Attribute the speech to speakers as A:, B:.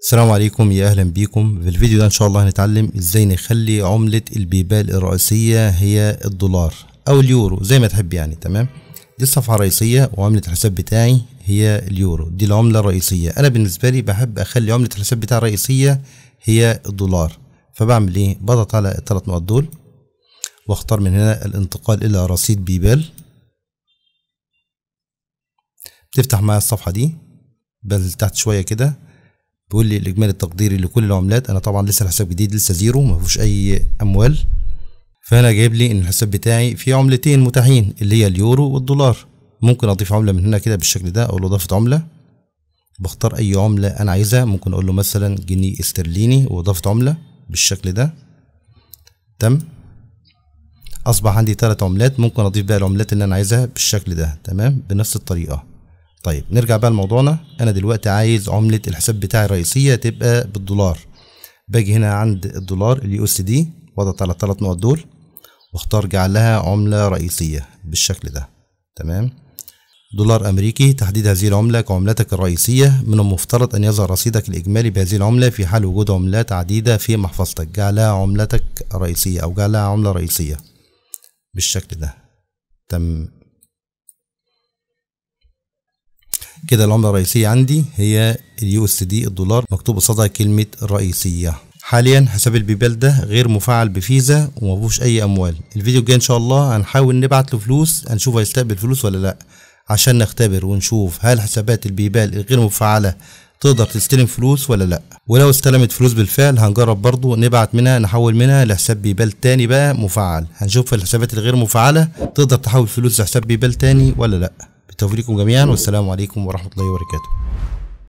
A: السلام عليكم يا اهلا بيكم في الفيديو ده ان شاء الله هنتعلم ازاي نخلي عملة البيبال الرئيسية هي الدولار او اليورو زي ما تحب يعني تمام دي الصفحة الرئيسية وعملة الحساب بتاعي هي اليورو دي العملة الرئيسية انا بالنسبة لي بحب اخلي عملة الحساب بتاعي الرئيسية هي الدولار فبعمل ايه بضغط على الثلاث نقط دول واختار من هنا الانتقال الى رصيد بيبال بتفتح معايا الصفحة دي بل تحت شوية كده بيقول لي الاجمالي التقديري لكل العملات انا طبعا لسه الحساب جديد لسه زيرو ما فيهوش اي اموال فانا جايب لي ان الحساب بتاعي فيه عملتين متاحين اللي هي اليورو والدولار ممكن اضيف عمله من هنا كده بالشكل ده اقول له اضافه عمله بختار اي عمله انا عايزها ممكن اقول له مثلا جنيه استرليني واضافه عمله بالشكل ده تم اصبح عندي ثلاث عملات ممكن اضيف بقى العملات اللي انا عايزها بالشكل ده تمام بنفس الطريقه طيب نرجع بقى لموضوعنا انا دلوقتي عايز عمله الحساب بتاعي الرئيسيه تبقى بالدولار باجي هنا عند الدولار اليو اس دي واضغط على الثلاث نقط دول واختار جعلها عمله رئيسيه بالشكل ده تمام دولار امريكي تحديد هذه العمله كعملتك الرئيسيه من المفترض ان يظهر رصيدك الاجمالي بهذه العمله في حال وجود عملات عديده في محفظتك جعلها عملتك الرئيسيه او جعلها عمله رئيسيه بالشكل ده تم كده العملة الرئيسية عندي هي اليو اس دي الدولار مكتوب قصادها كلمة رئيسية حاليا حساب البيبال ده غير مفعل بفيزا فيهوش اي اموال الفيديو الجاي ان شاء الله هنحاول نبعت له فلوس هنشوف هيستقبل فلوس ولا لا عشان نختبر ونشوف هل حسابات البيبال الغير مفعلة تقدر تستلم فلوس ولا لا ولو استلمت فلوس بالفعل هنجرب برضو نبعت منها نحول منها لحساب بيبال تاني بقى مفعل هنشوف الحسابات الغير مفعلة تقدر تحول فلوس لحساب بيبال تاني ولا لا بالتوفيق لكم جميعا والسلام عليكم ورحمه الله وبركاته